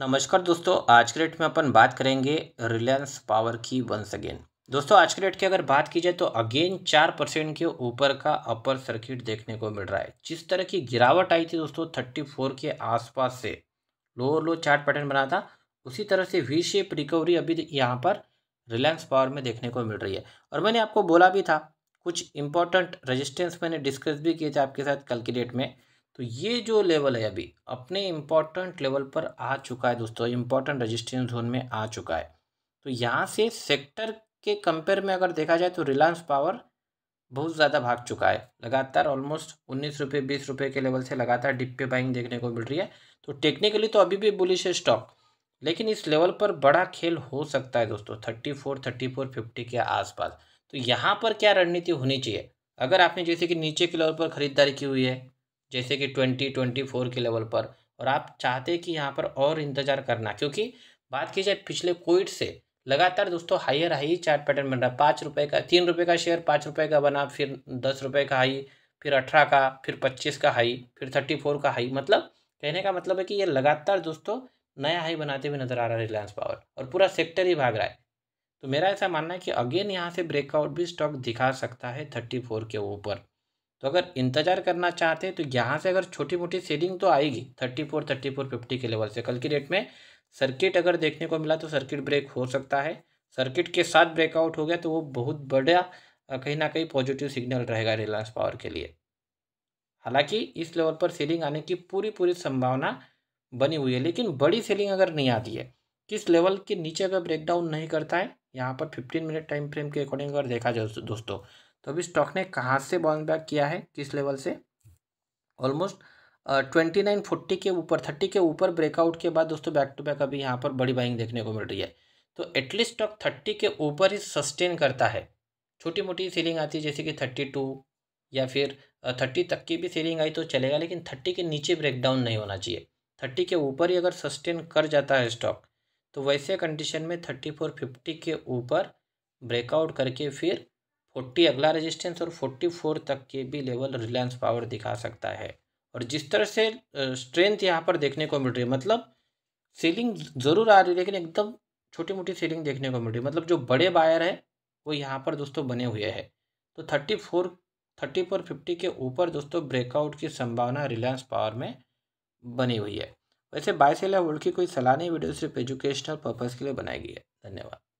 नमस्कार दोस्तों आज के डेट में अपन बात करेंगे रिलायंस पावर की वंस अगेन दोस्तों आज के डेट की अगर बात की जाए तो अगेन चार परसेंट के ऊपर का अपर सर्किट देखने को मिल रहा है जिस तरह की गिरावट आई थी दोस्तों थर्टी फोर के आसपास से लोअर लो चार्ट पैटर्न बना था उसी तरह से वी शेप रिकवरी अभी यहाँ पर रिलायंस पावर में देखने को मिल रही है और मैंने आपको बोला भी था कुछ इंपॉर्टेंट रजिस्टेंस मैंने डिस्कस भी किए थे आपके साथ कल की डेट में तो ये जो लेवल है अभी अपने इम्पॉर्टेंट लेवल पर आ चुका है दोस्तों इम्पॉर्टेंट रजिस्ट्रेशन जोन में आ चुका है तो यहाँ से सेक्टर के कंपेयर में अगर देखा जाए तो रिलायंस पावर बहुत ज़्यादा भाग चुका है लगातार ऑलमोस्ट उन्नीस रुपये बीस रुपये के लेवल से लगातार डिप पे बाइंग देखने को मिल रही है तो टेक्निकली तो अभी भी बुलिश है स्टॉक लेकिन इस लेवल पर बड़ा खेल हो सकता है दोस्तों thirty four thirty four fifty के आसपास तो यहाँ पर क्या रणनीति होनी चाहिए अगर आपने जैसे कि नीचे के लेवल पर ख़रीदारी की हुई है जैसे कि ट्वेंटी ट्वेंटी फोर के लेवल पर और आप चाहते कि यहाँ पर और इंतज़ार करना क्योंकि बात की जाए पिछले कोविड से लगातार दोस्तों हाइयर हाई चार्ट पैटर्न बन रहा है पाँच रुपये का तीन रुपये का शेयर पाँच रुपये का बना फिर दस रुपये का हाई फिर अठारह का फिर पच्चीस का हाई फिर थर्टी फोर का हाई मतलब कहने का मतलब है कि ये लगातार दोस्तों नया हाई बनाते हुए नज़र आ रहा है रिलायंस पावर और पूरा सेक्टर ही भाग रहा है तो मेरा ऐसा मानना है कि अगेन यहाँ से ब्रेकआउट भी स्टॉक दिखा सकता है थर्टी फोर के ऊपर तो अगर इंतजार करना चाहते हैं तो यहाँ से अगर छोटी मोटी सेलिंग तो आएगी thirty four thirty four fifty के लेवल से कल की डेट में सर्किट अगर देखने को मिला तो सर्किट ब्रेक हो सकता है सर्किट के साथ ब्रेकआउट हो गया तो वो बहुत बढ़िया कहीं ना कहीं पॉजिटिव सिग्नल रहेगा रिलायंस पावर के लिए हालांकि इस लेवल पर सेलिंग आने की पूरी पूरी संभावना बनी हुई है लेकिन बड़ी सेलिंग अगर नहीं आती है किस लेवल के नीचे अगर ब्रेकडाउन नहीं करता है यहाँ पर फिफ्टीन मिनट टाइम फ्रेम के अकॉर्डिंग अगर देखा जाए दोस्तों तो अभी स्टॉक ने कहाँ से बाउंस बैक किया है किस लेवल से ऑलमोस्ट ट्वेंटी नाइन फोर्टी के ऊपर थर्टी के ऊपर ब्रेकआउट के बाद दोस्तों बैक टू बैक अभी यहाँ पर बड़ी बाइंग देखने को मिल रही है तो एटलीस्ट स्टॉक थर्टी के ऊपर ही सस्टेन करता है छोटी मोटी सीलिंग आती है जैसे कि थर्टी टू या फिर थर्टी तक की भी सीलिंग आई तो चलेगा लेकिन थर्टी के नीचे ब्रेकडाउन नहीं होना चाहिए थर्टी के ऊपर ही अगर सस्टेन कर जाता है स्टॉक तो वैसे कंडीशन में थर्टी फोर फिफ्टी के ऊपर ब्रेकआउट करके फिर फोर्टी अगला रेजिस्टेंस और फोर्टी फोर तक के भी लेवल रिलायंस पावर दिखा सकता है और जिस तरह से स्ट्रेंथ यहाँ पर देखने को मिल रही है मतलब सीलिंग ज़रूर आ रही है लेकिन एकदम छोटी मोटी सीलिंग देखने को मिल रही है मतलब जो बड़े बायर है वो यहाँ पर दोस्तों बने हुए हैं तो thirty four thirty four fifty के ऊपर दोस्तों ब्रेकआउट की संभावना रिलायंस पावर में बनी हुई है वैसे बाय सेल की कोई सलाह नहीं वीडियो सिर्फ एजुकेशनल पर्पज़ के लिए बनाई गई है धन्यवाद